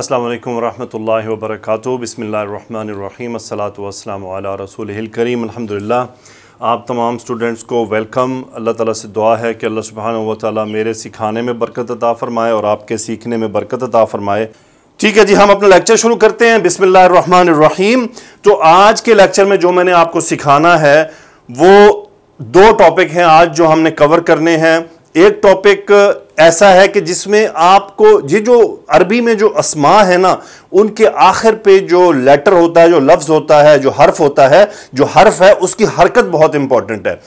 अल्लाम वरहमल वबरक बसमीम असलाम रसूल करीम अलहमदिल्ला आप तमाम स्टूडेंट्स को वेलकम अल्लाह ताला से दुआ है कि अल्लाह सुबहान व मेरे सिखाने में बरकत अता फ़रमाए और आपके सीखने में बरकत अता फ़रमाए ठीक है जी हम अपना लेक्चर शुरू करते हैं बिसमीम तो आज के लेक्चर में जो मैंने आपको सिखाना है वो दो टॉपिक हैं आज जो हमने कवर करने हैं एक टॉपिक uh, ऐसा है कि जिसमें आपको ये जो अरबी में जो असमा है ना उनके आखिर पे जो लेटर होता है जो लफ्ज़ होता है जो हर्फ होता है जो हर्फ है उसकी हरकत बहुत इंपॉर्टेंट है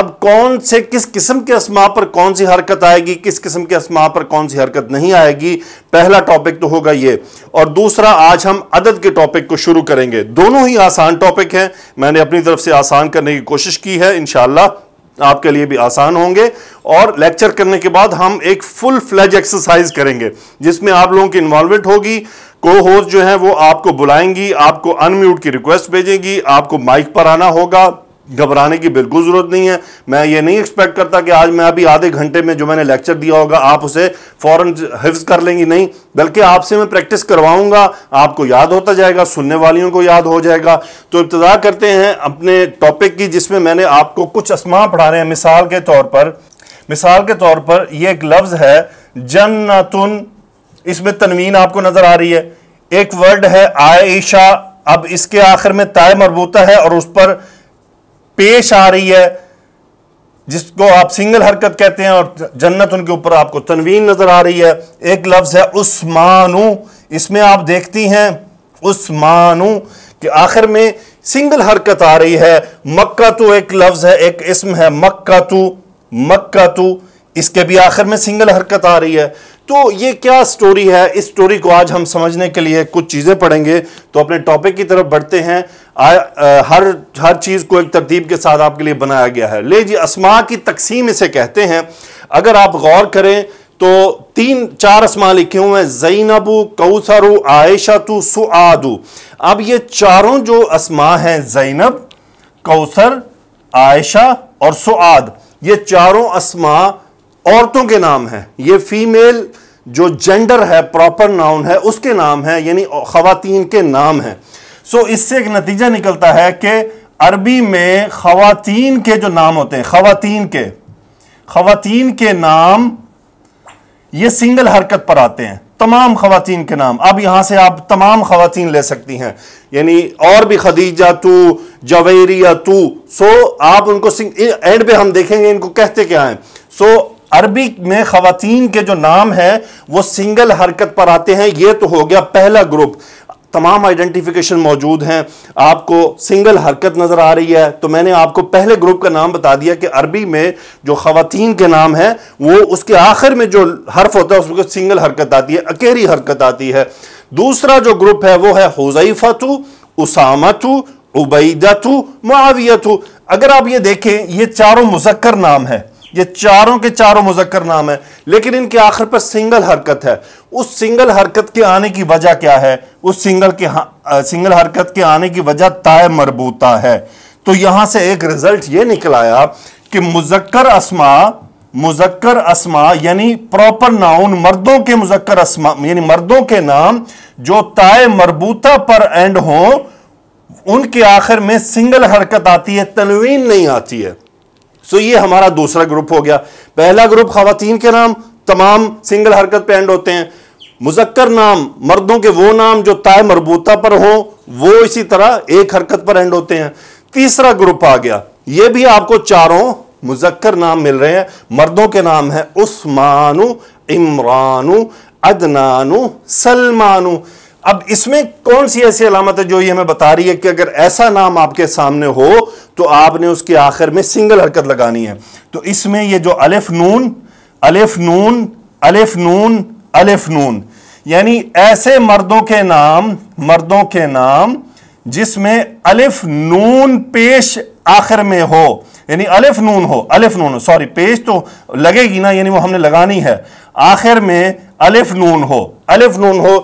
अब कौन से किस किस्म के असमा पर कौन सी हरकत आएगी किस किस्म के असमा पर कौन सी हरकत नहीं आएगी पहला टॉपिक तो होगा ये और दूसरा आज हम अदद के टॉपिक को शुरू करेंगे दोनों ही आसान टॉपिक हैं मैंने अपनी तरफ से आसान करने की कोशिश की है इनशाला आपके लिए भी आसान होंगे और लेक्चर करने के बाद हम एक फुल फ्लैज एक्सरसाइज करेंगे जिसमें आप लोगों की इन्वॉल्वमेंट होगी को होस्ट जो है वो आपको बुलाएंगी आपको अनम्यूट की रिक्वेस्ट भेजेंगी आपको माइक पर आना होगा घबराने की बिल्कुल ज़रूरत नहीं है मैं ये नहीं एक्सपेक्ट करता कि आज मैं अभी आधे घंटे में जो मैंने लेक्चर दिया होगा आप उसे फ़ौरन हिफ्ज़ कर लेंगी नहीं बल्कि आपसे मैं प्रैक्टिस करवाऊंगा आपको याद होता जाएगा सुनने वालियों को याद हो जाएगा तो इब्तदा करते हैं अपने टॉपिक की जिसमें मैंने आपको कुछ असमां पढ़ा रहे हैं मिसाल के तौर पर मिसाल के तौर पर यह एक लफ्ज़ है जन्नतुन इसमें तनवीन आपको नज़र आ रही है एक वर्ड है आयशा अब इसके आखिर में ताय मरबूता है और उस पर पेश आ रही है जिसको आप सिंगल हरकत कहते हैं और जन्नत उनके ऊपर आपको तनवीन नजर आ रही है एक लफ्ज है उस्मानु इसमें आप देखती हैं उस्मानु कि आखिर में सिंगल हरकत आ रही है मक्का तो एक लफ्ज है एक इसम है मक्का तो मक्का तो इसके भी आखिर में सिंगल हरकत आ रही है तो ये क्या स्टोरी है इस स्टोरी को आज हम समझने के लिए कुछ चीज़ें पढ़ेंगे तो अपने टॉपिक की तरफ बढ़ते हैं आ, आ, हर हर चीज़ को एक तरतीब के साथ आपके लिए बनाया गया है ले जी असमा की तकसीम इसे कहते हैं अगर आप गौर करें तो तीन चार असमा लिखे हुए हैं जैनबू कौसरु आयशा तु सुआदू अब ये चारों जो असमा हैं जैनब कौसर आयशा और सुआद ये चारों असमा औरतों के नाम हैं ये फीमेल जो जेंडर है प्रॉपर नाउन है उसके नाम है यानी ख़वातीन के नाम हैं सो इससे एक नतीजा निकलता है कि अरबी में खातन के जो नाम होते हैं खातन के खातन के नाम ये सिंगल हरकत पर आते हैं तमाम खातन के नाम अब यहां से आप तमाम खातन ले सकती हैं यानी और भी खदीजा तू जवेरिया तू सो आप उनको एंड पे हम देखेंगे इनको कहते क्या हैं सो अरबी में खातन के जो नाम है वो सिंगल हरकत पर आते हैं ये तो हो गया पहला ग्रुप तमाम आइडेंटिफिकेशन मौजूद हैं आपको सिंगल हरकत नज़र आ रही है तो मैंने आपको पहले ग्रुप का नाम बता दिया कि अरबी में जो खातन के नाम हैं वो उसके आखिर में जो हर्फ होता है उसमें सिंगल हरकत आती है अकेरी हरकत आती है दूसरा जो ग्रुप है वो है हुजैफ़तु उसामतु उबैदत मुआवियतु अगर आप ये देखें ये चारों मुजक्कर नाम हैं ये चारों के चारों मुजक्कर नाम है लेकिन इनके आखिर पर सिंगल हरकत है उस सिंगल हरकत के आने की वजह क्या है उस सिंगल के आ, सिंगल हरकत के आने की वजह ताय मरबूता है तो यहां से एक रिजल्ट ये निकल आया कि मुजक्कर असमा मुजक्कर असमा यानी प्रॉपर नाउन मर्दों के मुजक्कर असमा यानी मर्दों के नाम जो ताय मरबूता पर एंड हो उनके आखिर में सिंगल हरकत आती है तलवीन नहीं आती है सो ये हमारा दूसरा ग्रुप हो गया पहला ग्रुप खातन के नाम तमाम सिंगल हरकत पे एंड होते हैं मुजक्कर नाम मर्दों के वो नाम जो ताय मरबूता पर हो वो इसी तरह एक हरकत पर एंड होते हैं तीसरा ग्रुप आ गया ये भी आपको चारों मुजक्कर नाम मिल रहे हैं मर्दों के नाम है उस्मानु इमरानु अदनानु सलमानु अब इसमें कौन सी ऐसी अलामत है जो ये हमें बता रही है कि अगर ऐसा नाम आपके सामने हो तो आपने उसके आखिर में सिंगल हरकत लगानी है तो इसमें ये जो अलिफ नून अलिफ नून अलिफ नून अलिफ नून यानी ऐसे मर्दों के नाम मर्दों के नाम जिसमें अलिफ नून पेश आखिर में हो यानी अलिफ नून हो अलिफ नून हो सॉरी पेश तो लगेगी ना यानी वो हमने लगानी है आखिर में अलिफ नून हो अलिफ नून हो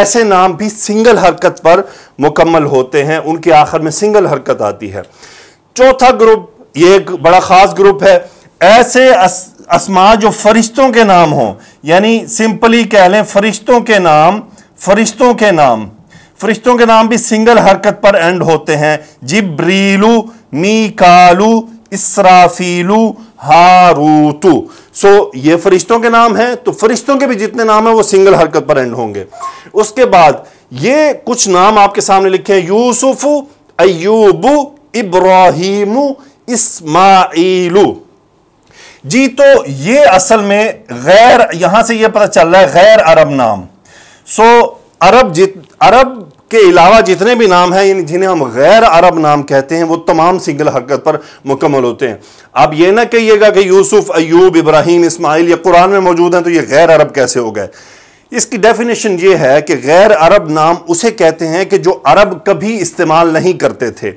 ऐसे नाम भी सिंगल हरकत पर मुकम्मल होते हैं उनके आखिर में सिंगल हरकत आती है चौथा ग्रुप ये एक बड़ा ख़ास ग्रुप है ऐसे असमा जो फरिश्तों के नाम हों यानी सिंपली कह लें फरिश्तों के नाम फरिश्तों के नाम फरिश्तों के नाम भी सिंगल हरकत पर एंड होते हैं जिब्रीलू मीकालू इसराफीलू हारूतु सो so, ये फरिश्तों के नाम हैं तो फरिश्तों के भी जितने नाम हैं वो सिंगल हरकत पर एंड होंगे उसके बाद ये कुछ नाम आपके सामने लिखे हैं यूसुफ अयूब इब्राहिम इस्माइलू जी तो ये असल में गैर यहां से ये पता चल रहा है गैर अरब नाम सो so, अरब जित अरब के अलावा जितने भी नाम हैं जिन्हें हम गैर अरब नाम कहते हैं वो तमाम सिंगल हरकत पर मुकम्मल होते हैं आप ये ना कहिएगा कि यूसुफ अयूब इब्राहिम इस्माइल या कुरान में मौजूद हैं तो ये गैर अरब कैसे हो गए इसकी डेफिनेशन ये है कि गैर अरब नाम उसे कहते हैं कि जो अरब कभी इस्तेमाल नहीं करते थे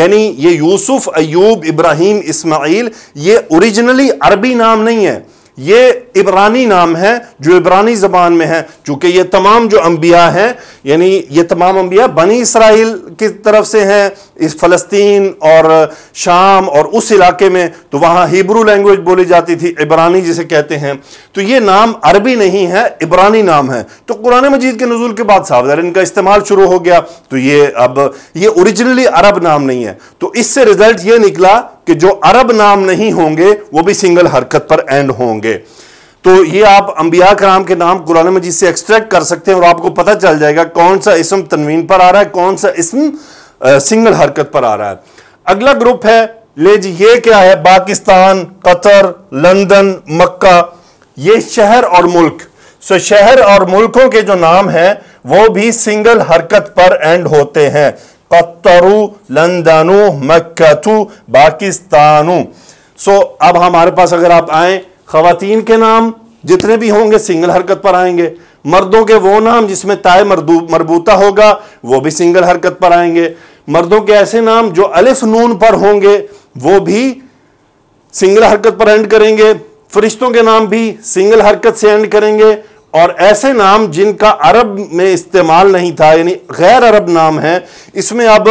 यानी ये यूसुफ अयूब इब्राहिम इस्माइल ये ओरिजिनली अरबी नाम नहीं है ये इबरानी नाम है जो इबरानी ज़बान में है चूंकि ये तमाम जो अम्बिया हैं यानी ये तमाम अम्बिया बनी इसराइल की तरफ से हैं इस फ़लस्तीन और शाम और उस इलाके में तो वहाँ हिब्रू लैंग्वेज बोली जाती थी इब्रानी जिसे कहते हैं तो ये नाम अरबी नहीं है इब्रानी नाम है तो कुरान मजीद के नजूल के बाद साहब इनका इस्तेमाल शुरू हो गया तो ये अब ये ओरिजिनली अरब नाम नहीं है तो इससे रिजल्ट ये निकला कि जो अरब नाम नहीं होंगे वो भी सिंगल हरकत पर एंड होंगे तो ये आप अंबिया कराम के नाम कुरान मजीद से एक्सट्रैक्ट कर सकते हैं और आपको पता चल जाएगा कौन सा इसम तनवीन पर आ रहा है कौन सा इसम सिंगल हरकत पर आ रहा है अगला ग्रुप है ले जी ये क्या है पाकिस्तान कतर लंदन मक्का ये शहर और मुल्क सो शहर और मुल्कों के जो नाम हैं वो भी सिंगल हरकत पर एंड होते हैं कतरु लंदनु मक्कतु पाकिस्तानु सो अब हमारे पास अगर आप आए खातन के नाम जितने भी होंगे सिंगल हरकत पर आएंगे मर्दों के वो नाम जिसमें ताय मरबूता होगा वो भी सिंगल हरकत पर आएंगे मर्दों के ऐसे नाम जो अलिफ नून पर होंगे वो भी सिंगल हरकत पर एंड करेंगे फरिश्तों के नाम भी सिंगल हरकत से एंड करेंगे और ऐसे नाम जिनका अरब में इस्तेमाल नहीं था यानी गैर अरब नाम है इसमें अब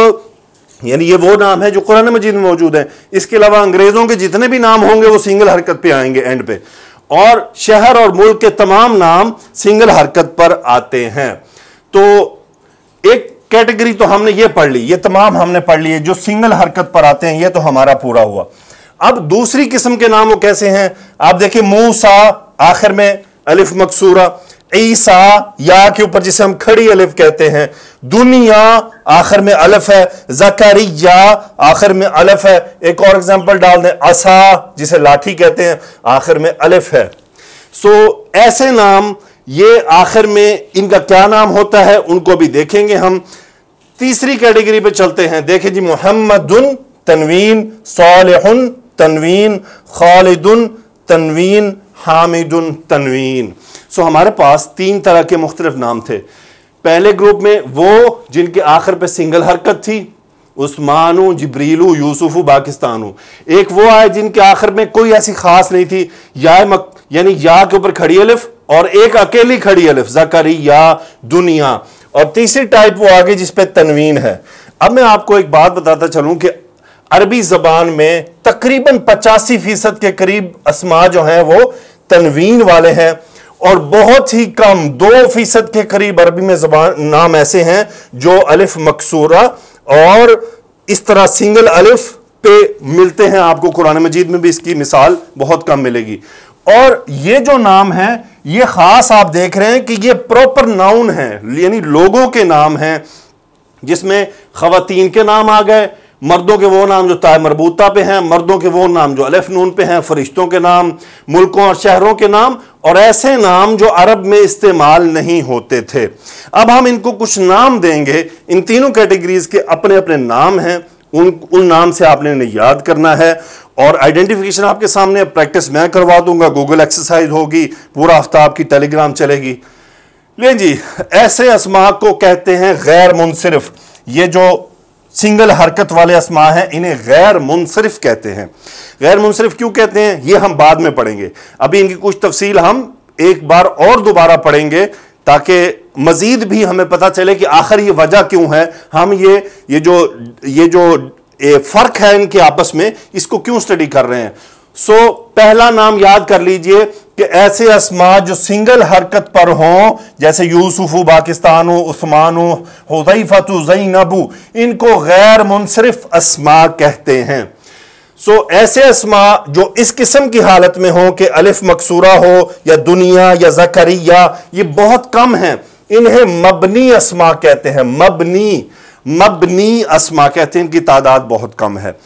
यानी ये वो नाम है जो कुरान मजीद में मौजूद है इसके अलावा अंग्रेज़ों के जितने भी नाम होंगे वो सिंगल हरकत पे आएंगे एंड पे और शहर और मुल्क के तमाम नाम सिंगल हरकत पर आते हैं तो एक कैटेगरी तो हमने ये पढ़ ली ये तमाम हमने पढ़ लिए जो सिंगल हरकत पर आते हैं ये तो हमारा पूरा हुआ अब दूसरी किस्म के नाम वो कैसे हैं आप देखिए मूसा आखिर में अलिफ मकसूरा ईसा या के ऊपर जिसे हम खड़ी अलिफ कहते हैं दुनिया आखिर में अलफ है या आखिर में अलफ है एक और एग्जांपल डाल दें असा जिसे लाठी कहते हैं आखिर में अलिफ है सो ऐसे नाम ये आखिर में इनका क्या नाम होता है उनको भी देखेंगे हम तीसरी कैटेगरी पे चलते हैं देखें जी मोहम्मद तनवीन सोलह तनवीन खालिदन तनवीन हामिद तनवीन सो हमारे पास तीन तरह के मुख्तलिफ नाम थे पहले ग्रुप में वो जिनके आखिर पर सिंगल हरकत थी उस्मानु जबरीलू यूसुफू पाकिस्तानू एक वो आए जिनके आखिर में कोई ऐसी खास नहीं थी या मक, यानी या के ऊपर खड़ी अलिफ और एक अकेली खड़ी अलिफ जकरी या दुनिया और तीसरी टाइप वो आगे जिस पे तनवीन है अब मैं आपको एक बात बताता चलूं कि अरबी जबान में तकरीबन पचासी फीसद के करीब असमा जो है वो तनवीन वाले हैं और बहुत ही कम दो फीसद के करीब अरबी में जबान नाम ऐसे हैं जो अलिफ मकसूरा और इस तरह सिंगल अलिफ पे मिलते हैं आपको कुरान मजीद में भी इसकी मिसाल बहुत कम मिलेगी और ये जो नाम है ये खास आप देख रहे हैं कि ये प्रॉपर नाउन है यानी लोगों के नाम हैं जिसमें खातिन के नाम आ गए मर्दों के वो नाम जो ताय मरबूता पे हैं मर्दों के वो नाम जो अलफ नून पे हैं फरिश्तों के नाम मुल्कों और शहरों के नाम और ऐसे नाम जो अरब में इस्तेमाल नहीं होते थे अब हम इनको कुछ नाम देंगे इन तीनों कैटेगरीज के अपने अपने नाम हैं उन उन नाम से आपने इन्हें याद करना है और आइडेंटिफिकेशन आपके सामने प्रैक्टिस मैं करवा दूंगा गूगल एक्सरसाइज होगी पूरा हफ्ता आपकी टेलीग्राम चलेगी ले जी ऐसे असमाक को कहते हैं गैर मुनसरफ ये जो सिंगल हरकत वाले असमा हैं इन्हें गैर मुनसरफ कहते हैं गैर मुनसरफ क्यों कहते हैं ये हम बाद में पढ़ेंगे अभी इनकी कुछ तफसील हम एक बार और दोबारा पढ़ेंगे ताकि मज़ीद भी हमें पता चले कि आखिर ये वजह क्यों है हम ये ये जो ये जो फ़र्क है इनके आपस में इसको क्यों स्टडी कर रहे हैं सो पहला नाम याद कर लीजिए कि ऐसे असमा जो सिंगल हरकत पर हों जैसे यूसुफ पाकिस्तान उस्मान हुदैफत जैनबू इनको गैर मुनसरफ असमा कहते हैं सो so, ऐसे असमा जो इस किस्म की हालत में हों कि अलिफ मकसूरा हो या दुनिया या जकरिया ये बहुत कम हैं इन्हें मबनी असमा कहते हैं मबनी मबनी असमा कहते हैं इनकी तादाद बहुत कम है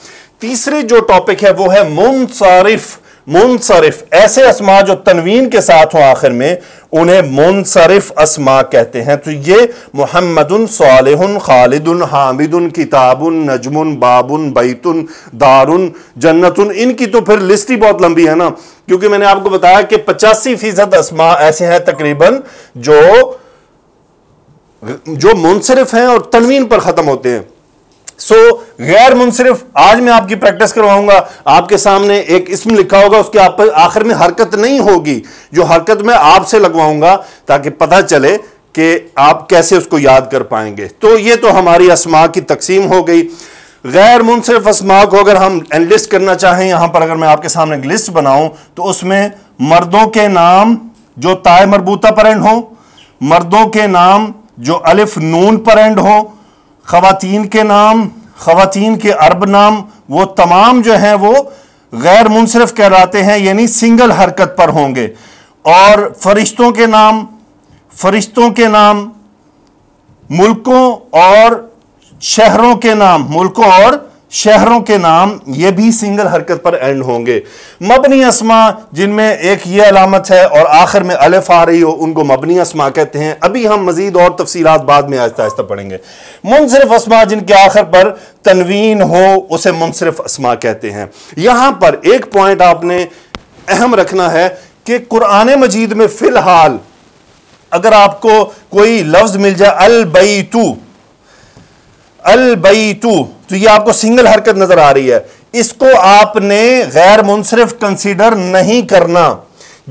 तीसरी जो टॉपिक है वो है मुनसारिफ मुनसरफ ऐसे असमा जो तनवीन के साथ हो आखिर में उन्हें मुनसरिफ असमा कहते हैं तो ये मोहम्मद साल खालिद हामिद किताब नजम बाबन बैतुन दारुन जन्नतुन इनकी तो फिर लिस्ट ही बहुत लंबी है ना क्योंकि मैंने आपको बताया कि पचासी फीसद असमा ऐसे हैं तकरीबन जो जो मुनसरिफ हैं और तनवीन पर ख़त्म होते हैं सो so, गैर मुनसिफ आज मैं आपकी प्रैक्टिस करवाऊंगा आपके सामने एक इसम लिखा होगा उसके आप आखिर में हरकत नहीं होगी जो हरकत मैं आपसे लगवाऊंगा ताकि पता चले कि आप कैसे उसको याद कर पाएंगे तो ये तो हमारी असमा की तकसीम हो गई गैर मुनसरफ असमा को अगर हम लिस्ट करना चाहें यहां पर अगर मैं आपके सामने एक लिस्ट बनाऊं तो उसमें मर्दों के नाम जो ताय मरबूता पर एंड हो मर्दों के नाम जो अलिफ नून पर एंड हो खातन के नाम खातन के अरब नाम वो तमाम जो हैं वो गैर मुनसरफ कहलाते हैं यानी सिंगल हरकत पर होंगे और फरिश्तों के नाम फरिश्तों के नाम मुल्कों और शहरों के नाम मुल्कों और शहरों के नाम ये भी सिंगल हरकत पर एंड होंगे मबनी असमा जिनमें एक ये अलामत है और आखिर में अलिफ आ रही हो उनको मबनी असमा कहते हैं अभी हम मजीद और तफसीलात बाद में आहिस्ता आहिस्ता पढ़ेंगे मुनसरफ असमा जिनके आखिर पर तनवीन हो उसे मुनसरफ असमा कहते हैं यहां पर एक पॉइंट आपने अहम रखना है कि कुरान मजीद में फ़िलहाल अगर आपको कोई लफ्ज़ मिल जाए अलबई तू अलबई तू तो ये आपको सिंगल हरकत नजर आ रही है इसको आपने गैर मुनसरफ कंसिडर नहीं करना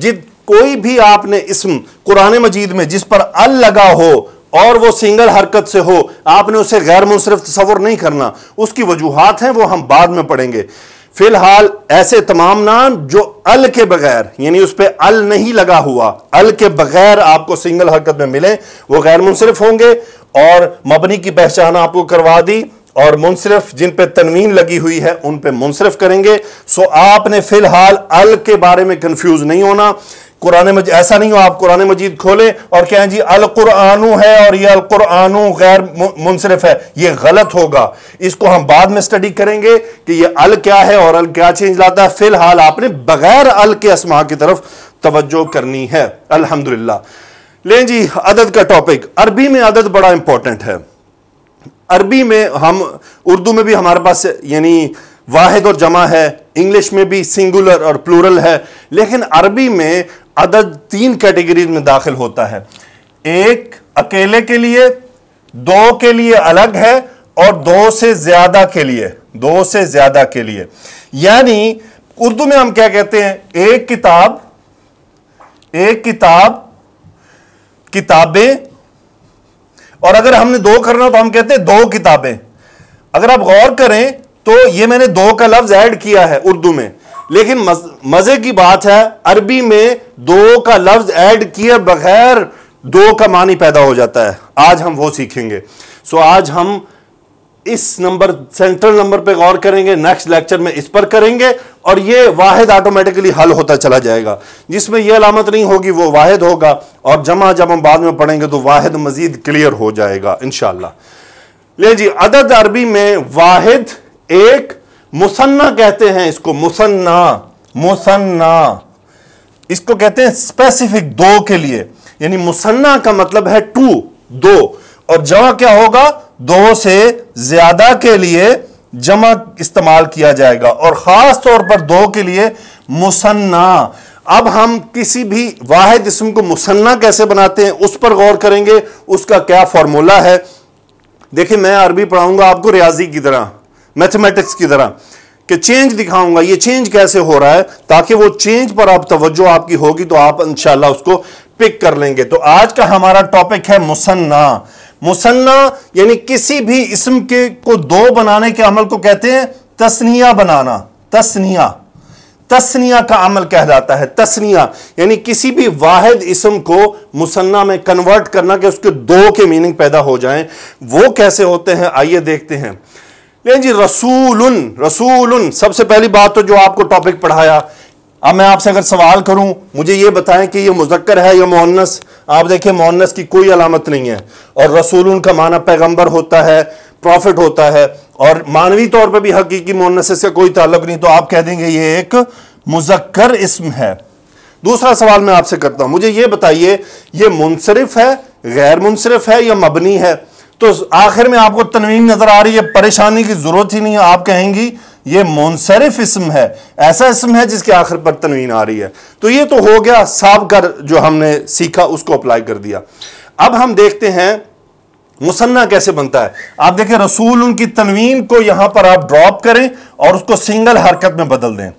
जित कोई भी आपने इसम कुरान मजीद में जिस पर अल लगा हो और वो सिंगल हरकत से हो आपने उसे गैर मुनसरफ तस्वर नहीं करना उसकी वजूहत हैं वो हम बाद में पढ़ेंगे फिलहाल ऐसे तमाम नाम जो अल के बगैर यानी उस पर अल नहीं लगा हुआ अल के बगैर आपको सिंगल हरकत में मिले वो गैर मुनसरफ होंगे और मबनी की पहचान आपको करवा दी और मुनसरफ जिन पे तनवीन लगी हुई है उन पे मुनसरफ करेंगे सो आपने फिलहाल अल के बारे में कंफ्यूज नहीं होना कुरान मजीद ऐसा नहीं हो आप कुरान मजीद खोलें और कहें जी अल कुरानू है और ये अल कुरानू गैर मुनसरफ है ये गलत होगा इसको हम बाद में स्टडी करेंगे कि ये अल क्या है और अल क्या चेंज लाता है फिलहाल आपने बगैर अल के असमा की तरफ तवज्जो करनी है अल्हम्दुलिल्लाह लें जी अदद का टॉपिक अरबी में अदद बड़ा इंपॉर्टेंट है अरबी में हम उर्दू में भी हमारे पास यानी वाहिद और जमा है इंग्लिश में भी सिंगुलर और प्लूरल है लेकिन अरबी में अदद तीन कैटेगरीज में दाखिल होता है एक अकेले के लिए दो के लिए अलग है और दो से ज्यादा के लिए दो से ज्यादा के लिए यानी उर्दू में हम क्या कहते हैं एक किताब एक किताब किताबें और अगर हमने दो करना तो हम कहते हैं दो किताबें अगर आप गौर करें तो ये मैंने दो का लफ्ज ऐड किया है उर्दू में लेकिन मजे की बात है अरबी में दो का लफ्ज ऐड किए बगैर दो का मानी पैदा हो जाता है आज हम वो सीखेंगे सो आज हम इस नंबर सेंट्रल नंबर पे गौर करेंगे नेक्स्ट लेक्चर में इस पर करेंगे और ये वाहिद ऑटोमेटिकली हल होता चला जाएगा जिसमें यह अलामत नहीं होगी वो वाहिद होगा और जमा जब हम बाद में पढ़ेंगे तो वाहिद मजीद क्लियर हो जाएगा इनशाला ले जी अदद अरबी में वाहिद एक मुसन्ना कहते हैं इसको मुसन्ना मुसन्ना इसको कहते हैं स्पेसिफिक दो के लिए यानी मुसन्ना का मतलब है टू दो और जमा क्या होगा दो से ज्यादा के लिए जमा इस्तेमाल किया जाएगा और ख़ास तौर पर दो के लिए मुसन्ना अब हम किसी भी वाहिद इसम को मुसन्ना कैसे बनाते हैं उस पर गौर करेंगे उसका क्या फार्मूला है देखिए मैं अरबी पढ़ाऊंगा आपको रियाजी की तरह मैथमेटिक्स की तरह कि चेंज दिखाऊंगा ये चेंज कैसे हो रहा है ताकि वो चेंज पर आप तवज्जो आपकी होगी तो आप इंशाल्लाह उसको पिक कर लेंगे तो आज का हमारा टॉपिक है मुसन्ना मुसन्ना यानी किसी भी इसम के को दो बनाने के अमल को कहते हैं तस्निया बनाना तस्निया तस्निया का अमल कहलाता है तस्निया यानी किसी भी वाहिद इसम को मुसन्ना में कन्वर्ट करना कि उसके दो के मीनिंग पैदा हो जाएं वो कैसे होते हैं आइए देखते हैं जी रसूल रसूल सबसे पहली बात तो जो आपको टॉपिक पढ़ाया अब मैं आपसे अगर सवाल करूं मुझे ये बताएं कि ये मुजक्कर है या मोहनस आप देखें मोहनस की कोई अलामत नहीं है और रसूल उनका माना पैगंबर होता है प्रॉफिट होता है और मानवी तौर पर भी हकीकी मोहनस से कोई ताल्लुक नहीं तो आप कह देंगे ये एक मुजक्कर इसम है दूसरा सवाल मैं आपसे करता हूं मुझे ये बताइए ये मुनसरफ है गैर मुनसरफ है या मबनी है तो आखिर में आपको तनवीन नजर आ रही है परेशानी की जरूरत ही नहीं है आप कहेंगी ये मुनसरफ इसम है ऐसा इसम है जिसके आखिर पर तनवीन आ रही है तो ये तो हो गया कर जो हमने सीखा उसको अप्लाई कर दिया अब हम देखते हैं मुसन्ना कैसे बनता है आप देखें रसूल उनकी तनवीन को यहां पर आप ड्रॉप करें और उसको सिंगल हरकत में बदल दें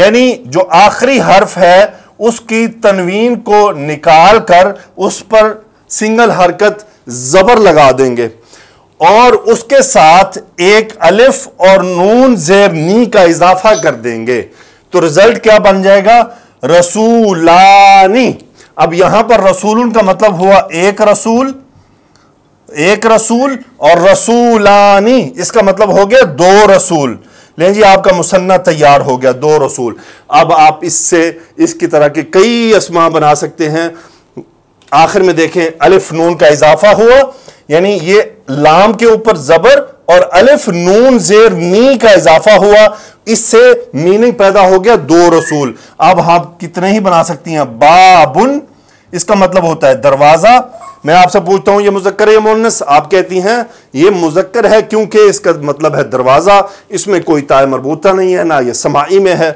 यानी जो आखिरी हर्फ है उसकी तनवीन को निकाल कर उस पर सिंगल हरकत ज़बर लगा देंगे और उसके साथ एक अलिफ और नून जेर नी का इजाफा कर देंगे तो रिजल्ट क्या बन जाएगा रसूलानी अब यहां पर रसूल का मतलब हुआ एक रसूल एक रसूल और रसूलानी इसका मतलब हो गया दो रसूल ले जी आपका मुसन्ना तैयार हो गया दो रसूल अब आप इससे इसकी तरह के कई असमा बना सकते हैं आखिर में देखें अलिफ नून का इजाफा हुआ यानी ये लाम के ऊपर जबर और अलिफ नून जेर मी का इजाफा हुआ इससे मीनिंग पैदा हो गया दो रसूल अब हम हाँ कितने ही बना सकती हैं बाबुन इसका मतलब होता है दरवाजा मैं आपसे पूछता हूं ये मुजक्कर है मोनस आप कहती हैं ये मुजक्कर है क्योंकि इसका मतलब है दरवाजा इसमें कोई ताय मरबूता नहीं है ना ये समाई में है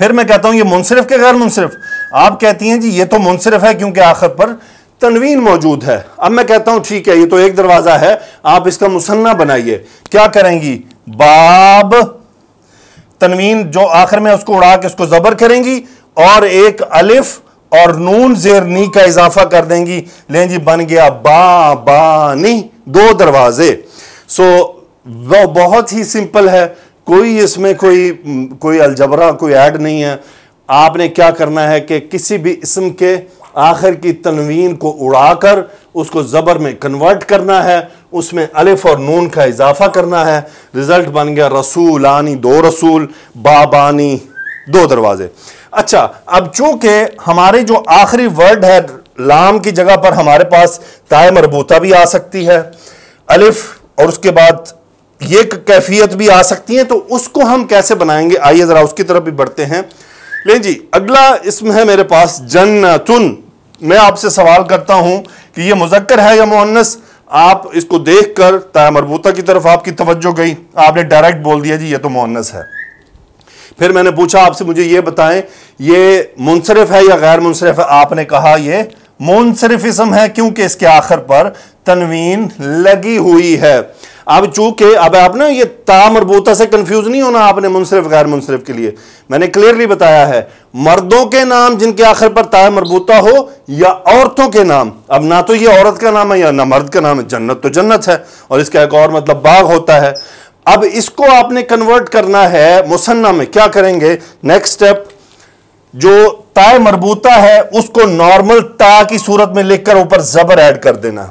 फिर मैं कहता हूं ये मुनसरफ के गैर मुनसरफ आप कहती हैं जी ये तो मुनसरफ है क्योंकि आखिर पर तनवीन मौजूद है अब मैं कहता हूं ठीक है ये तो एक दरवाज़ा है आप इसका मुसन्ना बनाइए क्या करेंगी बाब तनवीन जो आखिर में उसको उड़ा के उसको जबर करेंगी और एक अलिफ और नून जेर नी का इजाफा कर देंगी लें जी बन गया बा नी दो दरवाजे सो वो बहुत ही सिंपल है कोई इसमें कोई कोई अलजबरा कोई ऐड नहीं है आपने क्या करना है कि किसी भी इसम के आखिर की तनवीन को उड़ाकर उसको ज़बर में कन्वर्ट करना है उसमें अलिफ और नून का इजाफा करना है रिज़ल्ट बन गया रसूल आनी दो रसूल बाबानी दो दरवाज़े अच्छा अब चूंकि हमारे जो आखिरी वर्ड है लाम की जगह पर हमारे पास ताय मरबूता भी आ सकती है अलिफ और उसके बाद ये कैफियत भी आ सकती है तो उसको हम कैसे बनाएंगे आइए ज़रा उसकी तरफ भी बढ़ते हैं लें जी अगला इसम है मेरे पास जन्नतुन मैं आपसे सवाल करता हूं कि यह मुजक्कर है या मुन्नस आप इसको देख कर ताया मरबूता की तरफ आपकी तवज्जो गई आपने डायरेक्ट बोल दिया जी ये तो मुन्नस है फिर मैंने पूछा आपसे मुझे ये बताएं ये मुनसरफ है या गैर मुनसरफ है आपने कहा ये मुनसरफ इसम है क्योंकि इसके आखिर पर तनवीन लगी हुई है अब चूंकि अब आप ना ये ता मरबूता से कंफ्यूज नहीं होना आपने मुनसरफ गैर मुनसरफ के लिए मैंने क्लियरली बताया है मर्दों के नाम जिनके आखिर पर ता मरबूता हो या औरतों के नाम अब ना तो ये औरत का नाम है या ना मर्द का नाम है जन्नत तो जन्नत है और इसका एक और मतलब बाग होता है अब इसको आपने कन्वर्ट करना है मुसन्ना में क्या करेंगे नेक्स्ट स्टेप जो ताय मरबूता है उसको नॉर्मल ता की सूरत में लिखकर ऊपर जबर ऐड कर देना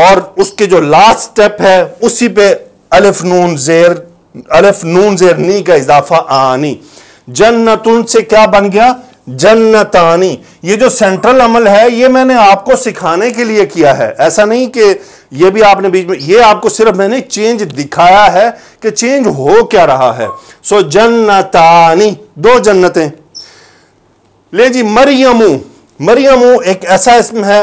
और उसके जो लास्ट स्टेप है उसी पे अलिफ नून जेर अलिफ नून जेर नी का इजाफा आनी जन्नतुन से क्या बन गया जन्नतानी ये जो सेंट्रल अमल है ये मैंने आपको सिखाने के लिए किया है ऐसा नहीं कि ये भी आपने बीच में ये आपको सिर्फ मैंने चेंज दिखाया है कि चेंज हो क्या रहा है सो जन्नतानी दो जन्नतें ले जी मरियमू मरियमू एक ऐसा इसम है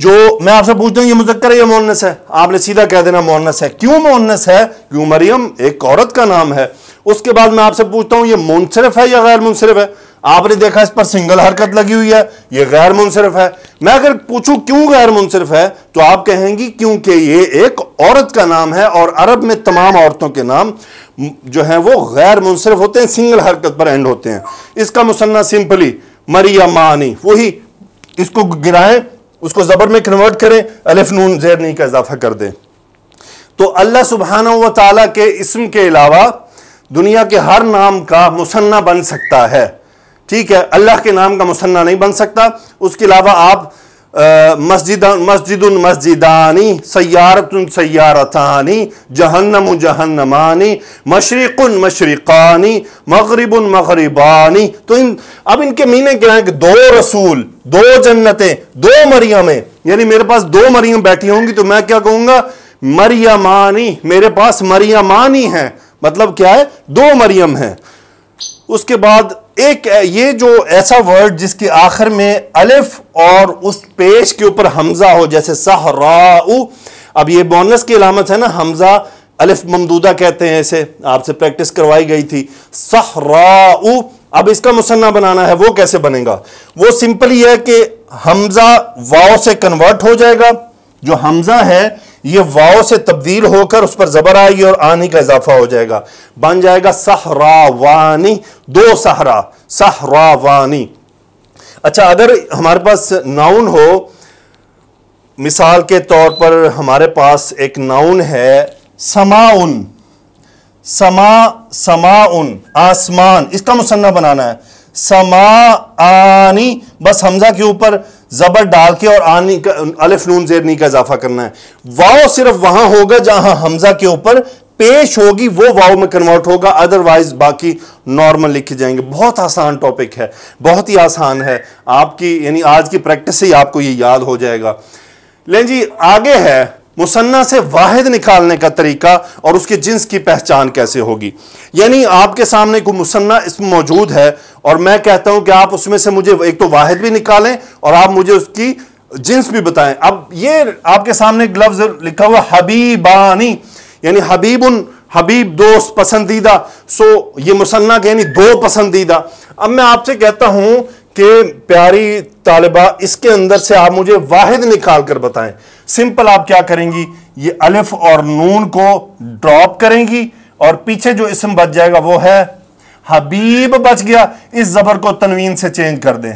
जो मैं आपसे पूछता हूं ये मुजक्कर या मोहनस है आपने सीधा कह देना मोहनस है क्यों मोहनस है क्यों मरियम एक औरत का नाम है उसके बाद मैं आपसे पूछता हूं ये मुनसरफ है या गैर मुनसरफ है आपने देखा इस पर सिंगल हरकत लगी हुई है ये गैर मुनसरफ है मैं अगर पूछूं क्यों गैर मुनसरफ है तो आप कहेंगी क्योंकि ये एक औरत का नाम है और अरब में तमाम औरतों के नाम जो है वो गैर मुनसरफ होते हैं सिंगल हरकत पर एंड होते हैं इसका मुसन्ना सिंपली मरिया मानी वही इसको गिराएं उसको ज़बर में कन्वर्ट करें अलिफ नून जैर नहीं का इजाफा कर दें तो अल्लाह सुबहाना व ताली के इसम के अलावा दुनिया के हर नाम का मुसन्ना बन सकता है ठीक है अल्लाह के नाम का मुसन्ना नहीं बन सकता उसके अलावा आप मस्जिद मस्जिद मस्जिदानी सैारत सैारतानी जहन्नम जहन्नमानी मशरक़ मशरक़ानी मगरब मगरबानी तो इन अब इनके मीने क्या है कि दो रसूल दो जन्नतें दो मरियमें यानी मेरे पास दो मरियम बैठी होंगी तो मैं क्या कहूँगा मरियमानी मेरे पास मरियमानी हैं मतलब क्या है दो मरियम हैं उसके बाद एक ये जो ऐसा वर्ड जिसके आखिर में अलिफ और उस पेश के ऊपर हमजा हो जैसे सहराऊ अब ये बोनस की अलामत है ना हमजा अलिफ ममदूदा कहते हैं इसे आपसे प्रैक्टिस करवाई गई थी सहराऊ अब इसका मुसन्ना बनाना है वो कैसे बनेगा वो ही है कि हमजा वाओ से कन्वर्ट हो जाएगा जो हमजा है ये वाओ से तब्दील होकर उस पर जबर आएगी और आनी का इजाफा हो जाएगा बन जाएगा सहरावानी दो सहरा सहरावानी अच्छा अगर हमारे पास नाउन हो मिसाल के तौर पर हमारे पास एक नाउन है समाउन समा समाउन आसमान इसका मुसन्ना बनाना है समा आनी बस हमजा के ऊपर जबर डाल के और आनी का अलिफ नून जेरनी का इजाफा करना है वाओ सिर्फ वहां होगा जहां हमजा के ऊपर पेश होगी वो वाव में कन्वर्ट होगा अदरवाइज बाकी नॉर्मल लिखे जाएंगे बहुत आसान टॉपिक है बहुत ही आसान है आपकी यानी आज की प्रैक्टिस से ही आपको ये याद हो जाएगा लें जी आगे है मुसन्ना से वाहिद निकालने का तरीका और उसके जिन्स की पहचान कैसे होगी यानी आपके सामने को मुसन्ना इसमें मौजूद है और मैं कहता हूं कि आप उसमें से मुझे एक तो वाहिद भी निकालें और आप मुझे उसकी जिन्स भी बताएं अब ये आपके सामने एक लफ्ज लिखा हुआ हबीबानी यानी हबीब उन हबीब दोस्त पसंदीदा सो ये मुसन्ना के यानी दो पसंदीदा अब मैं आपसे कहता हूं कि प्यारी तालिबा इसके अंदर से आप मुझे वाहिद निकाल कर बताएं सिंपल आप क्या करेंगी ये अलिफ और नून को ड्रॉप करेंगी और पीछे जो इसम बच जाएगा वो है हबीब बच गया इस जबर को तनवीन से चेंज कर दें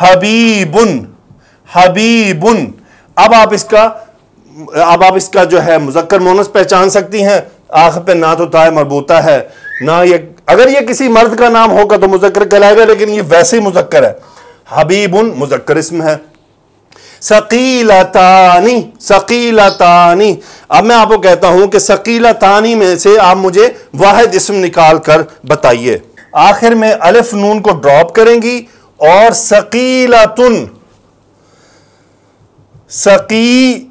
हबीबुन हबीबुन अब आप इसका अब आप इसका जो है मुजक्कर मोनस पहचान सकती हैं आंख पे ना तो ताय मरबूता है ना ये अगर ये किसी मर्द का नाम होगा तो मुजक्कर कहलाएगा लेकिन ये वैसे ही मुजक्कर है हबीबुन मुजक्कर इसम है सकीलतानी सकीलतानी अब मैं आपको कहता हूं कि सकीलतानी में से आप मुझे वाहिद इसम निकाल कर बताइए आखिर में अलिफ नून को ड्रॉप करेंगी और सकीलतुन सकी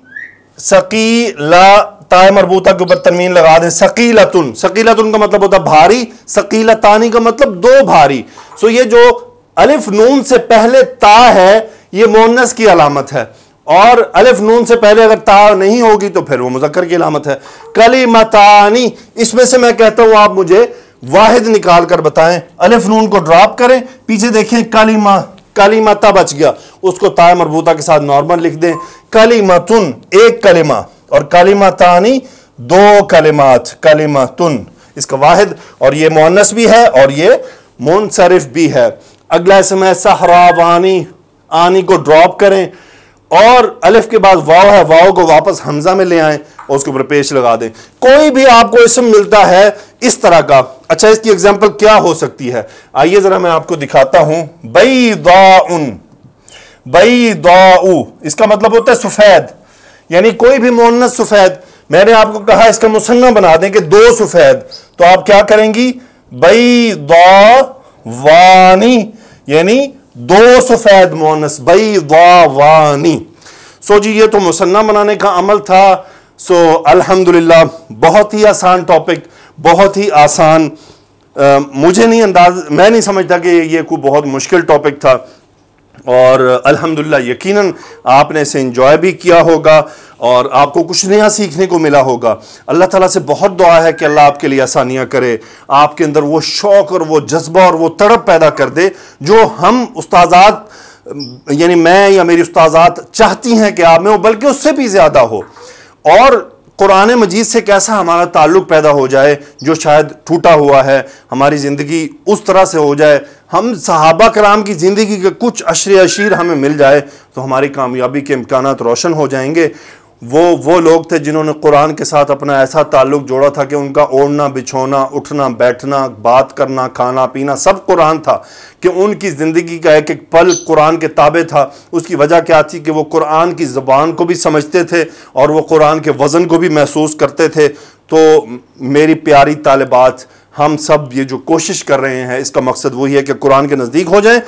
सकी ला ताय मरबूता के ऊपर तनवीन लगा दें सकीलतुन सकीलतुन का मतलब होता है भारी सकीलतानी का मतलब दो भारी सो ये जो अलिफ नून से पहले ता है ये मोनस की अलामत है और अलिफ नून से पहले अगर ता नहीं होगी तो फिर वो मुजक्कर की अलामत है कली मतानी इसमें से मैं कहता हूं आप मुझे वाहिद निकाल कर बताएं अलिफ नून को ड्रॉप करें पीछे देखें कलीमा कली ता बच गया उसको ताय मरबूता के साथ नॉर्मल लिख दें कली मतुन एक कलिमा और कली मतानी दो कलिमात कली मतुन इसका वाहिद और ये मोनस भी है और ये मुनसरिफ भी है अगला इसमें सहरावानी आनी को ड्रॉप करें और अलिफ के बाद वाव है वाव को वापस हमजा में ले आए और उसके ऊपर पेश लगा दें कोई भी आपको इसम मिलता है इस तरह का अच्छा इसकी एग्जाम्पल क्या हो सकती है आइए जरा मैं आपको दिखाता हूं बई दाउन बई दाऊ इसका मतलब होता है सफेद यानी कोई भी मोहनत सफेद मैंने आपको कहा इसका मुसन्ना बना दें कि दो सफेद तो आप क्या करेंगी बई दा वानी यानी दो सफ़ेद मोनस बई वानी सो जी ये तो मुसन्ना बनाने का अमल था सो अल्हम्दुलिल्लाह बहुत ही आसान टॉपिक बहुत ही आसान आ, मुझे नहीं अंदाज मैं नहीं समझता कि ये कोई बहुत मुश्किल टॉपिक था और अल्हम्दुलिल्लाह यकीनन आपने इसे इंजॉय भी किया होगा और आपको कुछ नया सीखने को मिला होगा अल्लाह ताला से बहुत दुआ है कि अल्लाह आपके लिए आसानियाँ करे आपके अंदर वो शौक़ और वो जज्बा और वो तड़प पैदा कर दे जो हम उस्ताजात यानी मैं या मेरी उस्ताजात चाहती हैं कि आप में हो बल्कि उससे भी ज़्यादा हो और कुरान मजीद से कैसा हमारा ताल्लुक़ पैदा हो जाए जो शायद टूटा हुआ है हमारी ज़िंदगी उस तरह से हो जाए हम सहाबा कराम की ज़िंदगी के कुछ अशर अशीर हमें मिल जाए तो हमारी कामयाबी के इम्कान रोशन हो जाएंगे वो वो लोग थे जिन्होंने कुरान के साथ अपना ऐसा ताल्लुक़ जोड़ा था कि उनका ओढ़ना बिछोना उठना बैठना बात करना खाना पीना सब कुरान था कि उनकी ज़िंदगी का एक एक पल कुरान के ताबे था उसकी वजह क्या थी कि वो कुरान की ज़बान को भी समझते थे और वो कुरान के वज़न को भी महसूस करते थे तो मेरी प्यारी तालबात हम सब ये जो कोशिश कर रहे हैं इसका मकसद वही है कि कुरान के नज़दीक हो जाएं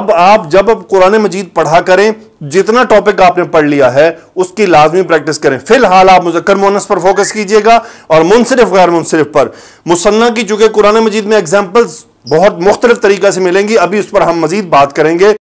अब आप जब अब कुरान मजीद पढ़ा करें जितना टॉपिक आपने पढ़ लिया है उसकी लाजमी प्रैक्टिस करें फिलहाल आप मुजक्कर मोनस पर फोकस कीजिएगा और मुनसिरफ गैर मुनसिरफ पर मुसन्ना की चूंकि कुरान मजीद में एग्जाम्पल्स बहुत मुख्तलिफ तरीक़ा से मिलेंगी अभी उस पर हम मजीद बात करेंगे